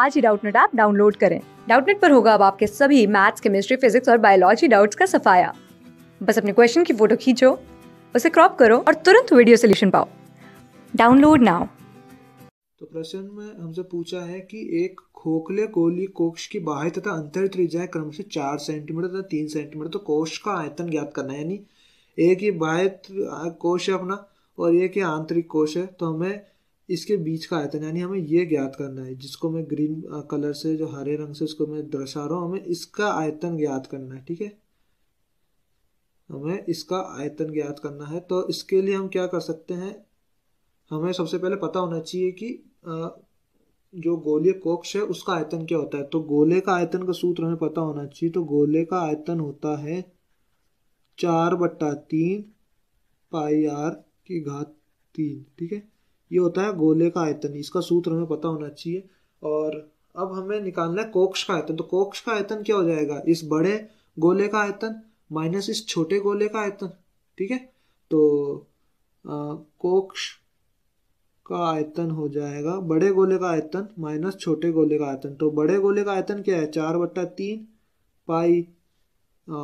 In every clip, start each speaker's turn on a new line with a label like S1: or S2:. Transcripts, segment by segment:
S1: आज ही Doubtnut app download करें डाउटनेट पर होगा अब आपके सभी मैथ्स केमिस्ट्री फिजिक्स और बायोलॉजी डाउट्स का सफाया बस अपने क्वेश्चन की फोटो खींचो उसे क्रॉप करो और तुरंत वीडियो सोल्यूशन पाओ डाउनलोड नाउ
S2: तो प्रश्न में हमसे पूछा है कि एक खोखले गोली कोक्ष की बाह्य तथा अंतर त्रिज्या क्रम से चार सेंटीमीटर तथा तीन सेंटीमीटर तो कोश का आयतन ज्ञात करना है यानी एक ही बाह्य कोश है अपना और एक ही आंतरिक कोश है तो हमें इसके बीच का आयतन यानी हमें ये ज्ञात करना है जिसको मैं ग्रीन कलर से जो हरे रंग से उसको मैं दर्शा रहा हूँ हमें इसका आयतन ज्ञात करना है ठीक है हमें इसका आयतन ज्ञात करना है तो इसके लिए हम क्या कर सकते हैं हमें सबसे पहले पता होना चाहिए कि जो गोले कोक्ष है उसका आयतन क्या होता है तो गोले का आयतन का सूत्र हमें पता होना चाहिए तो गोले का आयतन होता है चार बट्टा तीन पाई आर की घात तीन ठीक है ये होता है गोले का आयतन इसका सूत्र हमें पता होना चाहिए और अब हमें निकालना है कोक्ष का आयतन तो कोक्ष का आयतन क्या हो जाएगा इस बड़े गोले का आयतन माइनस इस छोटे गोले का आयतन ठीक है तो आ, कोक्ष का आयतन हो जाएगा बड़े गोले का आयतन माइनस छोटे गोले का आयतन तो बड़े गोले का आयतन क्या है चार बट्टा तीन पाई आ,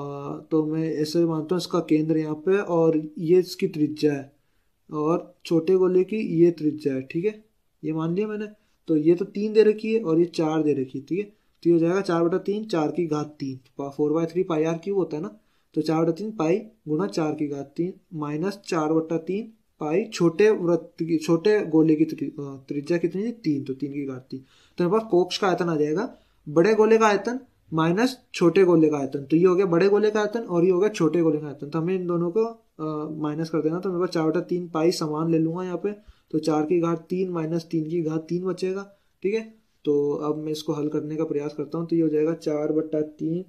S2: तो मैं ऐसे मानता हूँ इसका केंद्र यहाँ पे और ये इसकी त्रिज्या है और छोटे गोले की ये त्रिज्या है ठीक है ये मान लिया मैंने तो ये तो तीन दे रखी है और ये चार दे रखी है ठीक है तो ये हो जाएगा चार बटा तीन चार की घात तीन four by three pi r cube होता है ना तो चार बटा तीन पाई गुना चार की घात तीन माइनस चार बटा तीन पाई छोटे व्रत की छोटे गोले की त्रिज्या कितनी थी तीन तो तीन की घात तीन तो मेरे पास कोक्ष का आयतन आ जाएगा बड़े गोले का आयतन माइनस छोटे गोले का आयतन तो ये हो गया बड़े गोले का आयतन और ये हो गया छोटे गोले का आयतन तो हमें इन दोनों को माइनस कर देना तो मेरे पास चार बटा तीन पाई समान ले लूंगा यहाँ पे तो चार की घात तीन माइनस तीन की घात तीन बचेगा ठीक है तो अब मैं इसको हल करने का प्रयास करता हूँ तो ये हो जाएगा चार बट्टा तीन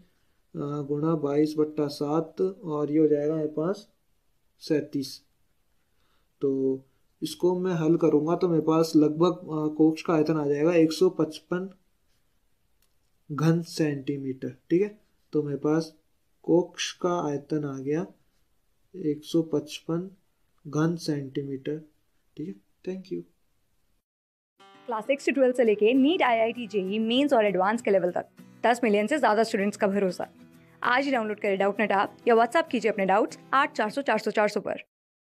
S2: गुणा बाईस बट्टा सात और ये हो जाएगा मेरे पास सैंतीस तो इसको मैं हल करूँगा तो मेरे पास लगभग कोक्ष का आयतन आ जाएगा एक सौ पचपन घन सेंटीमीटर ठीक है तो मेरे पास कोक्ष का आयतन आ गया 155 घन सेंटीमीटर ठीक है थैंक यू
S1: क्लास सिक्स से ट्वेल्थ से लेके NEET I I T JEE mains और एडवांस के लेवल तक 10 मिलियन से ज़्यादा स्टूडेंट्स का भरोसा आज ही डाउनलोड करें डाउट नेट आप या व्हाट्सअप कीजिए अपने डाउट्स आठ चार सौ चार सौ चार सौ पर